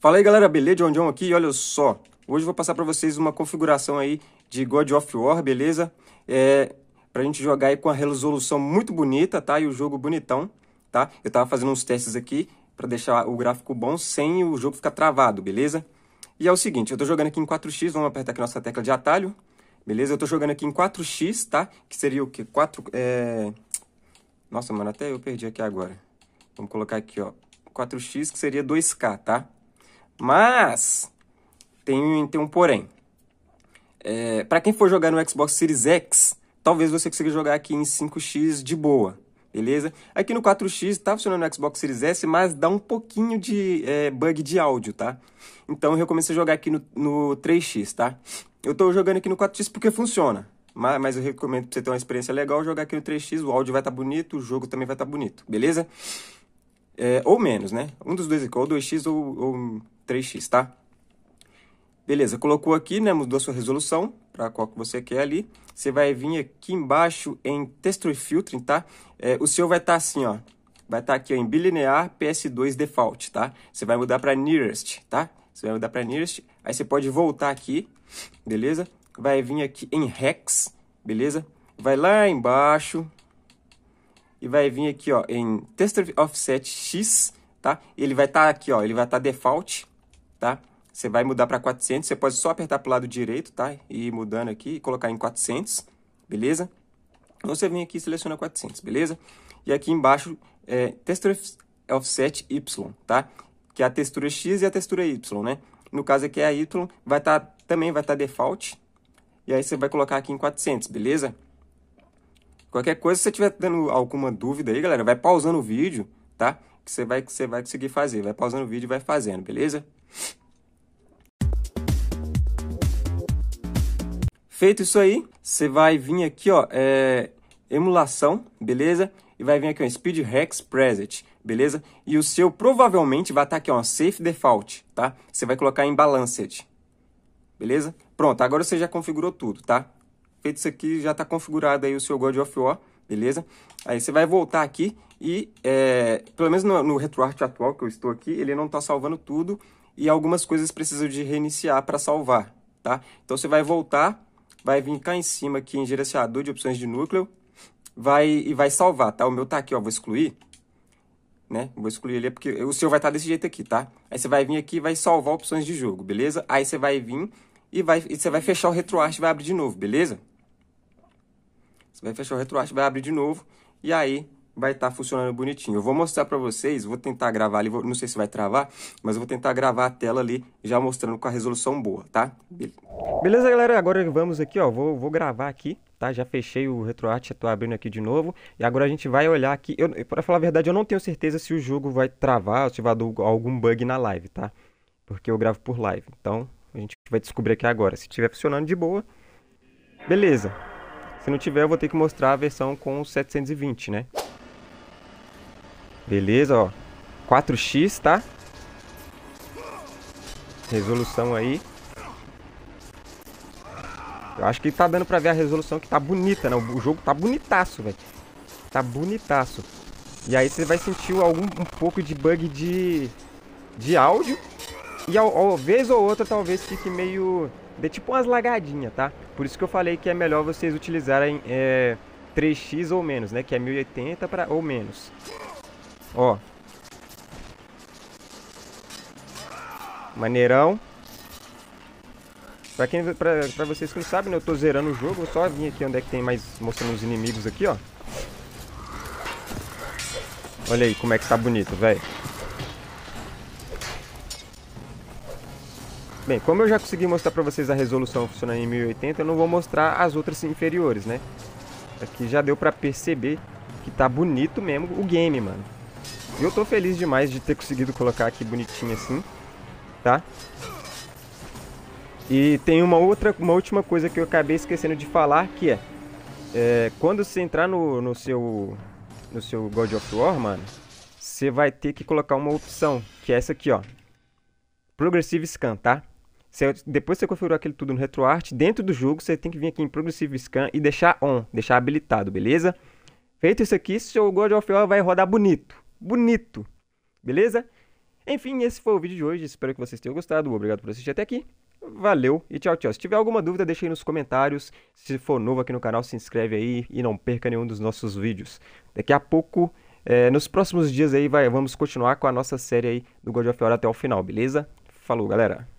Fala aí galera, beleza? John John aqui, olha só. Hoje eu vou passar para vocês uma configuração aí de God of War, beleza? É, pra gente jogar aí com a resolução muito bonita, tá? E o jogo bonitão, tá? Eu tava fazendo uns testes aqui para deixar o gráfico bom sem o jogo ficar travado, beleza? E é o seguinte, eu tô jogando aqui em 4x, vamos apertar aqui nossa tecla de atalho, beleza? Eu tô jogando aqui em 4x, tá? Que seria o quê? 4, é... Nossa, mano, até eu perdi aqui agora. Vamos colocar aqui, ó, 4x, que seria 2K, tá? Mas tem, tem um porém. É, para quem for jogar no Xbox Series X, talvez você consiga jogar aqui em 5x de boa, beleza? Aqui no 4x tá funcionando no Xbox Series S, mas dá um pouquinho de é, bug de áudio, tá? Então eu recomendo você jogar aqui no, no 3x, tá? Eu tô jogando aqui no 4x porque funciona, mas, mas eu recomendo pra você ter uma experiência legal jogar aqui no 3x, o áudio vai estar tá bonito, o jogo também vai estar tá bonito, beleza? É, ou menos, né? Um dos dois é ou 2x ou, ou 3x, tá? Beleza, colocou aqui, né? Mudou a sua resolução para qual que você quer ali. Você vai vir aqui embaixo em Texture Filtering, tá? É, o seu vai estar tá assim, ó. Vai estar tá aqui ó, em Bilinear PS2 Default, tá? Você vai mudar para Nearest, tá? Você vai mudar para Nearest. Aí você pode voltar aqui, beleza? Vai vir aqui em Hex, beleza? Vai lá embaixo, e vai vir aqui ó, em Tester Offset X, tá? Ele vai estar tá aqui, ó, ele vai estar tá default, tá? Você vai mudar para 400, você pode só apertar para o lado direito, tá? E ir mudando aqui e colocar em 400, beleza? Então você vem aqui e seleciona 400, beleza? E aqui embaixo é Texture Offset Y, tá? Que é a textura X e a textura Y, né? No caso aqui é a Y, vai estar, tá, também vai estar tá default. E aí você vai colocar aqui em 400, beleza? Qualquer coisa, se você tiver tendo alguma dúvida aí, galera, vai pausando o vídeo, tá? Que você vai, que você vai conseguir fazer. Vai pausando o vídeo e vai fazendo, beleza? Feito isso aí, você vai vir aqui, ó, é, emulação, beleza? E vai vir aqui, ó, Speed Hex Preset, beleza? E o seu provavelmente vai estar tá aqui, ó, Safe Default, tá? Você vai colocar em Balanced, beleza? Pronto, agora você já configurou tudo, tá? porque disso aqui já está configurado aí o seu God of War, beleza? Aí você vai voltar aqui e, é, pelo menos no, no RetroArch atual que eu estou aqui, ele não está salvando tudo e algumas coisas precisam de reiniciar para salvar, tá? Então você vai voltar, vai vir cá em cima aqui em gerenciador de opções de núcleo, vai e vai salvar, tá? O meu tá aqui, ó, vou excluir, né? Vou excluir ele porque o seu vai estar tá desse jeito aqui, tá? Aí você vai vir aqui e vai salvar opções de jogo, beleza? Aí você vai vir e, vai, e você vai fechar o RetroArch e vai abrir de novo, beleza? Você vai fechar o retroarte, vai abrir de novo e aí vai estar tá funcionando bonitinho. Eu vou mostrar para vocês, vou tentar gravar ali, vou, não sei se vai travar, mas eu vou tentar gravar a tela ali já mostrando com a resolução boa, tá? Beleza, galera? Agora vamos aqui, ó, vou, vou gravar aqui. Tá, já fechei o RetroArch, estou abrindo aqui de novo. E agora a gente vai olhar aqui. Eu, pra falar a verdade, eu não tenho certeza se o jogo vai travar se vai dar algum bug na live, tá? Porque eu gravo por live. Então, a gente vai descobrir aqui agora. Se estiver funcionando de boa, beleza. Se não tiver, eu vou ter que mostrar a versão com 720, né? Beleza, ó. 4x, tá? Resolução aí. Eu acho que tá dando pra ver a resolução que tá bonita, né? O jogo tá bonitaço, velho. Tá bonitaço. E aí você vai sentir algum, um pouco de bug de, de áudio. E ao, ao vez ou outra talvez fique meio de tipo umas lagadinhas, tá? Por isso que eu falei que é melhor vocês utilizarem é, 3x ou menos, né? Que é 1080 pra, ou menos. Ó. Maneirão. Pra, quem, pra, pra vocês que não sabem, né, eu tô zerando o jogo. Vou só vim aqui onde é que tem mais... Mostrando os inimigos aqui, ó. Olha aí como é que tá bonito, velho. Bem, como eu já consegui mostrar para vocês a resolução funcionando em 1080, eu não vou mostrar as outras inferiores, né? Aqui já deu para perceber que tá bonito mesmo o game, mano. E eu tô feliz demais de ter conseguido colocar aqui bonitinho assim, tá? E tem uma outra, uma última coisa que eu acabei esquecendo de falar, que é... é quando você entrar no, no, seu, no seu God of War, mano, você vai ter que colocar uma opção, que é essa aqui, ó. Progressive Scan, tá? Você, depois que você configurou aquilo tudo no RetroArch, dentro do jogo você tem que vir aqui em Progressive Scan e deixar on, deixar habilitado, beleza? Feito isso aqui, seu God of War vai rodar bonito. Bonito. Beleza? Enfim, esse foi o vídeo de hoje. Espero que vocês tenham gostado. Obrigado por assistir até aqui. Valeu e tchau, tchau. Se tiver alguma dúvida, deixa aí nos comentários. Se for novo aqui no canal, se inscreve aí e não perca nenhum dos nossos vídeos. Daqui a pouco, é, nos próximos dias aí, vai, vamos continuar com a nossa série aí do God of War até o final, beleza? Falou, galera!